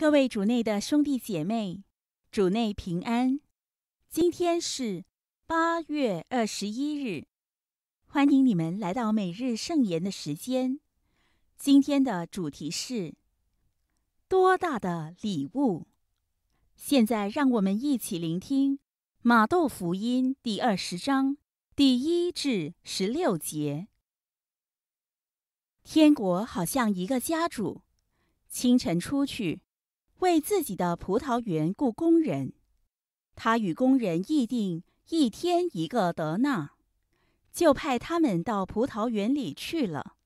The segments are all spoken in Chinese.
各位主内的兄弟姐妹，主内平安。今天是八月二十一日，欢迎你们来到每日圣言的时间。今天的主题是多大的礼物。现在让我们一起聆听马窦福音第二十章第一至十六节。天国好像一个家主，清晨出去。为自己的葡萄园雇工人，他与工人议定一天一个德纳，就派他们到葡萄园里去了。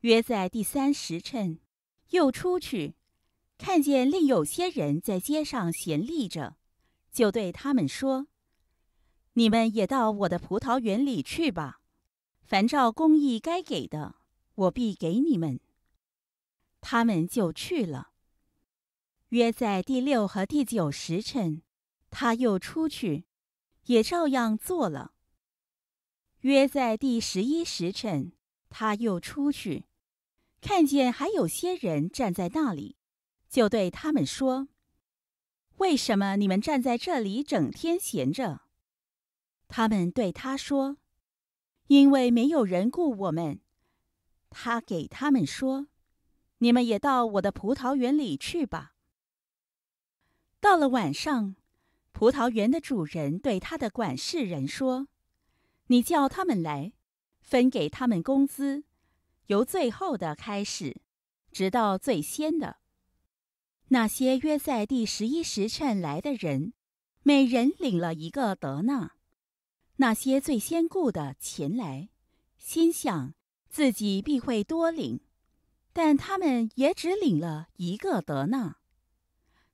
约在第三时辰，又出去，看见另有些人在街上闲立着，就对他们说：“你们也到我的葡萄园里去吧，凡照公义该给的，我必给你们。”他们就去了。约在第六和第九时辰，他又出去，也照样做了。约在第十一时辰，他又出去，看见还有些人站在那里，就对他们说：“为什么你们站在这里整天闲着？”他们对他说：“因为没有人雇我们。”他给他们说：“你们也到我的葡萄园里去吧。”到了晚上，葡萄园的主人对他的管事人说：“你叫他们来，分给他们工资，由最后的开始，直到最先的。那些约在第十一时辰来的人，每人领了一个德纳；那些最先雇的前来，心想自己必会多领，但他们也只领了一个德纳。”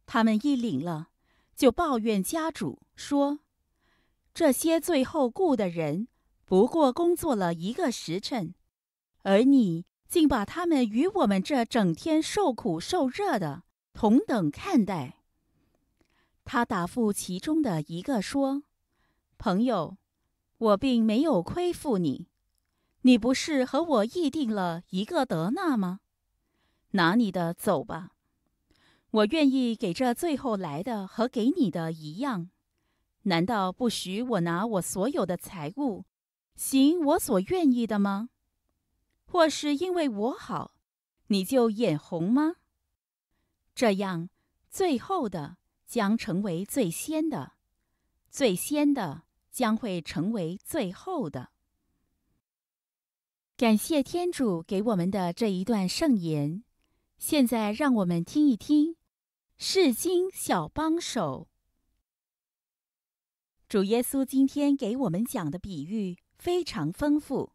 他们一领了，就抱怨家主说：“这些最后雇的人，不过工作了一个时辰，而你竟把他们与我们这整天受苦受热的同等看待。”他答复其中的一个说：“朋友，我并没有亏负你，你不是和我议定了一个德纳吗？拿你的走吧。”我愿意给这最后来的和给你的一样，难道不许我拿我所有的财物，行我所愿意的吗？或是因为我好，你就眼红吗？这样，最后的将成为最先的，最先的将会成为最后的。感谢天主给我们的这一段圣言，现在让我们听一听。是经小帮手。主耶稣今天给我们讲的比喻非常丰富，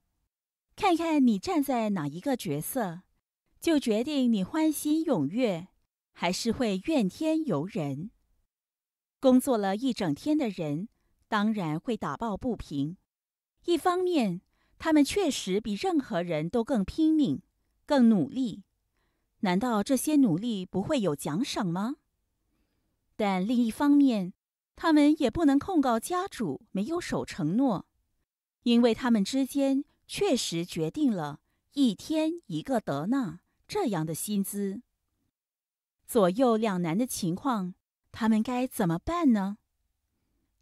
看看你站在哪一个角色，就决定你欢欣踊跃，还是会怨天尤人。工作了一整天的人，当然会打抱不平。一方面，他们确实比任何人都更拼命、更努力。难道这些努力不会有奖赏吗？但另一方面，他们也不能控告家主没有守承诺，因为他们之间确实决定了一天一个德纳这样的薪资。左右两难的情况，他们该怎么办呢？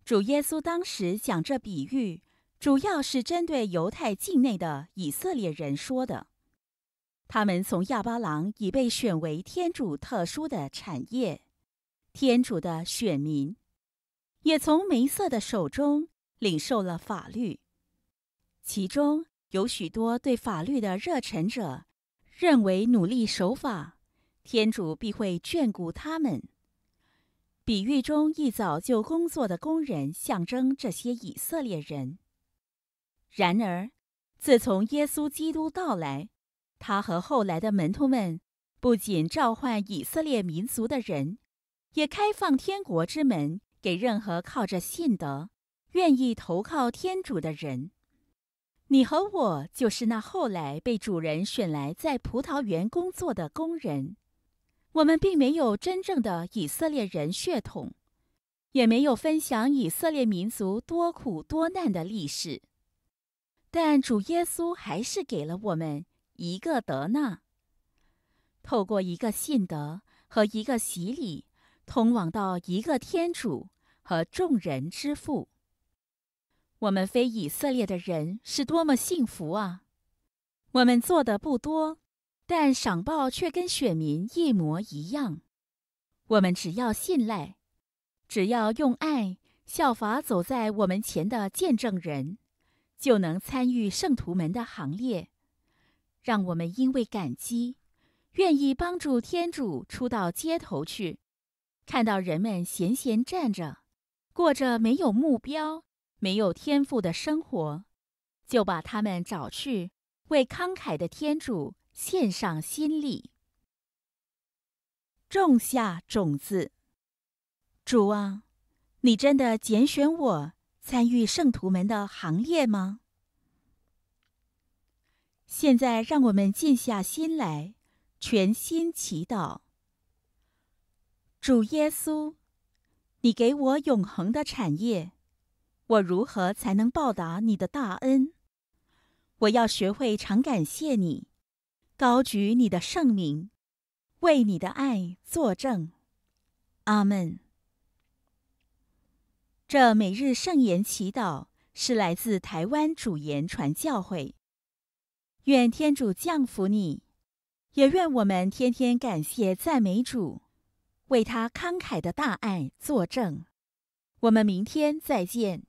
主耶稣当时讲这比喻，主要是针对犹太境内的以色列人说的。他们从亚巴郎已被选为天主特殊的产业，天主的选民，也从梅瑟的手中领受了法律，其中有许多对法律的热忱者，认为努力守法，天主必会眷顾他们。比喻中一早就工作的工人象征这些以色列人。然而，自从耶稣基督到来。他和后来的门徒们不仅召唤以色列民族的人，也开放天国之门给任何靠着信德、愿意投靠天主的人。你和我就是那后来被主人选来在葡萄园工作的工人。我们并没有真正的以色列人血统，也没有分享以色列民族多苦多难的历史，但主耶稣还是给了我们。一个德纳，透过一个信德和一个洗礼，通往到一个天主和众人之父。我们非以色列的人是多么幸福啊！我们做的不多，但赏报却跟选民一模一样。我们只要信赖，只要用爱效法走在我们前的见证人，就能参与圣徒们的行列。让我们因为感激，愿意帮助天主出到街头去，看到人们闲闲站着，过着没有目标、没有天赋的生活，就把他们找去，为慷慨的天主献上心力，种下种子。主啊，你真的拣选我参与圣徒们的行列吗？现在，让我们静下心来，全心祈祷。主耶稣，你给我永恒的产业，我如何才能报答你的大恩？我要学会常感谢你，高举你的圣名，为你的爱作证。阿门。这每日圣言祈祷是来自台湾主言传教会。愿天主降福你，也愿我们天天感谢赞美主，为他慷慨的大爱作证。我们明天再见。